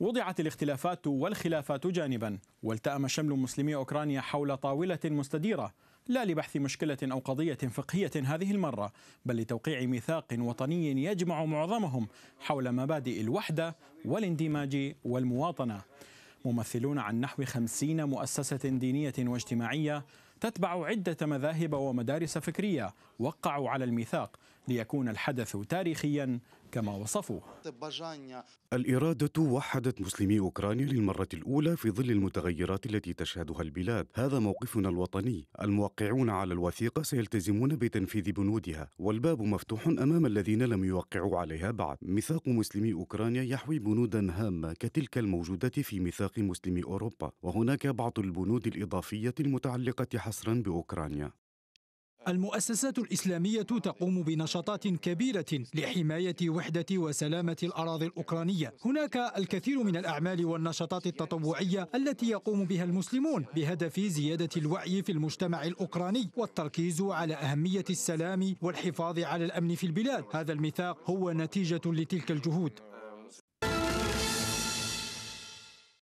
وضعت الاختلافات والخلافات جانبا والتأم شمل مسلمي أوكرانيا حول طاولة مستديرة لا لبحث مشكلة أو قضية فقهية هذه المرة بل لتوقيع ميثاق وطني يجمع معظمهم حول مبادئ الوحدة والاندماج والمواطنة ممثلون عن نحو خمسين مؤسسة دينية واجتماعية تتبع عدة مذاهب ومدارس فكرية وقعوا على الميثاق ليكون الحدث تاريخيا كما وصفوه الإرادة وحدت مسلمي أوكرانيا للمرة الأولى في ظل المتغيرات التي تشهدها البلاد هذا موقفنا الوطني الموقعون على الوثيقة سيلتزمون بتنفيذ بنودها والباب مفتوح أمام الذين لم يوقعوا عليها بعد ميثاق مسلمي أوكرانيا يحوي بنودا هامة كتلك الموجودة في ميثاق مسلمي أوروبا وهناك بعض البنود الإضافية المتعلقة حصرا باوكرانيا المؤسسات الإسلامية تقوم بنشاطات كبيرة لحماية وحدة وسلامة الأراضي الأوكرانية هناك الكثير من الأعمال والنشاطات التطوعية التي يقوم بها المسلمون بهدف زيادة الوعي في المجتمع الأوكراني والتركيز على أهمية السلام والحفاظ على الأمن في البلاد هذا الميثاق هو نتيجة لتلك الجهود